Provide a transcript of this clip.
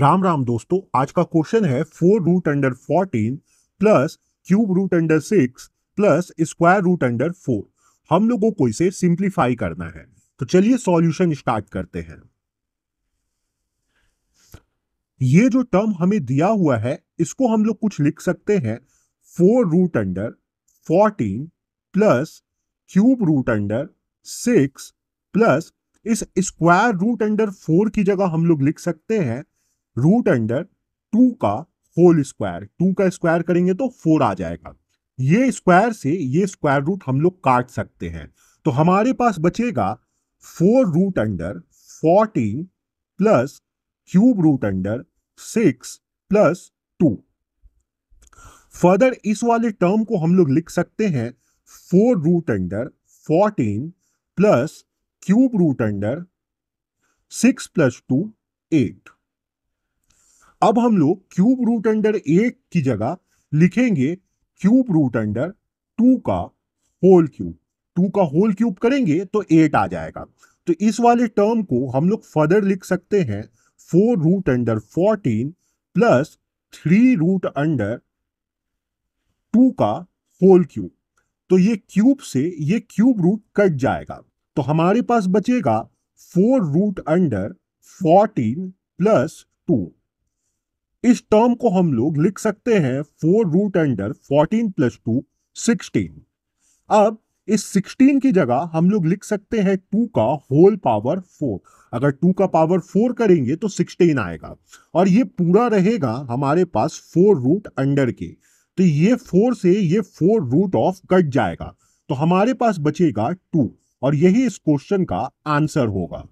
राम राम दोस्तों आज का क्वेश्चन है four root under fourteen plus cube root under six plus square root under four हम लोगों को इसे सिंप्लीफाई करना है तो चलिए सॉल्यूशन स्टार्ट करते हैं ये जो टर्म हमें दिया हुआ है इसको हम लोग कुछ लिख सकते हैं four root under fourteen plus cube root under six plus इस स्क्वायर रूट अंडर फोर की जगह हम लोग लिख सकते हैं रूट अंडर टू का होल स्क्वायर टू का स्क्वायर करेंगे तो फोर आ जाएगा ये स्क्वायर से ये स्क्वायर रूट हम लोग काट सकते हैं तो हमारे पास बचेगा four root under fourteen plus cube root under six plus two further इस वाले टर्म को हम लोग लिख सकते हैं four root under fourteen plus cube root under six plus two eight अब हम लोग क्यूब रूट अंडर एट की जगह लिखेंगे क्यूब रूट अंडर टू का होल क्यूब टू का होल क्यूब करेंगे तो एट आ जाएगा तो इस वाले टर्म को हम लोग फर्दर लिख सकते हैं four root under fourteen plus three root under two का होल क्यूब तो ये क्यूब से ये क्यूब रूट कट जाएगा तो हमारे पास बचेगा four root under fourteen plus two इस टर्म को हम लोग लिख सकते हैं four root under fourteen plus two sixteen अब इस 16 की जगह हम लोग लिख सकते हैं 2 का होल पावर 4 अगर 2 का पावर 4 करेंगे तो 16 आएगा और ये पूरा रहेगा हमारे पास 4 रूट अंडर के तो ये 4 से ये 4 रूट ऑफ कट जाएगा तो हमारे पास बचेगा 2 और यही इस क्वेश्चन का आंसर होगा